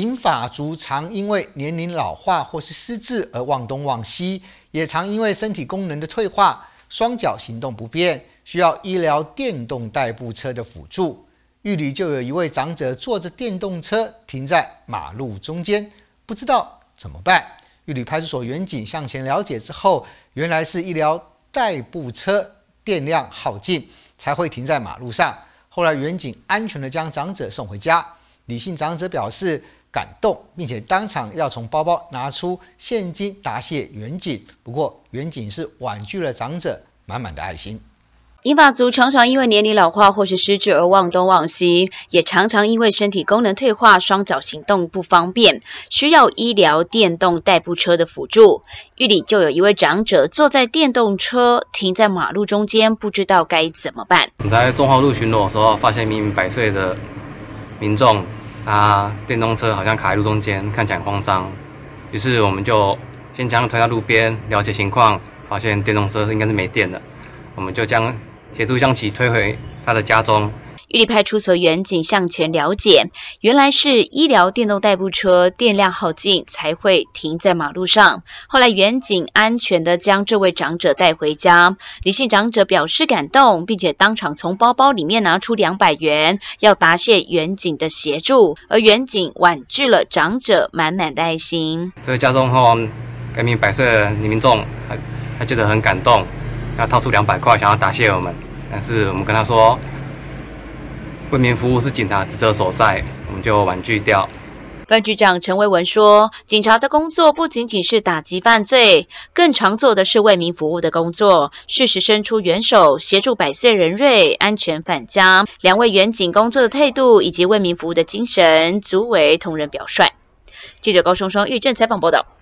民法族常因为年龄老化或是失智而忘东忘西，也常因为身体功能的退化，双脚行动不便，需要医疗电动代步车的辅助。狱里就有一位长者坐着电动车停在马路中间，不知道怎么办。狱里派出所员警向前了解之后，原来是医疗代步车电量耗尽才会停在马路上。后来远警安全的将长者送回家。李姓长者表示。感动，并且当场要从包包拿出现金答谢远景，不过远景是婉拒了长者满满的爱心。银发族常常因为年龄老化或是失智而忘东忘西，也常常因为身体功能退化，双脚行动不方便，需要医疗电动代步车的辅助。狱里就有一位长者坐在电动车停在马路中间，不知道该怎么办。你在中华路巡逻时候，发现一名百岁的民众。他电动车好像卡在路中间，看起来很慌张。于是我们就先将他推到路边了解情况，发现电动车应该是没电了。我们就将协助将其推回他的家中。玉里派出所员警向前了解，原来是医疗电动代步车电量耗尽才会停在马路上。后来员警安全的将这位长者带回家，李姓长者表示感动，并且当场从包包里面拿出两百元要答谢员警的协助，而员警婉拒了长者满满的爱心。这位家中后，改名百岁的民众，他觉得很感动，要掏出两百块想要答谢我们，但是我们跟他说。为民服务是警察职责所在，我们就婉拒掉。分局长陈维文说：“警察的工作不仅仅是打击犯罪，更常做的是为民服务的工作。适时伸出援手，协助百岁人瑞安全返家。两位原警工作的态度以及为民服务的精神，足为同仁表率。”记者高双双、玉振采访报道。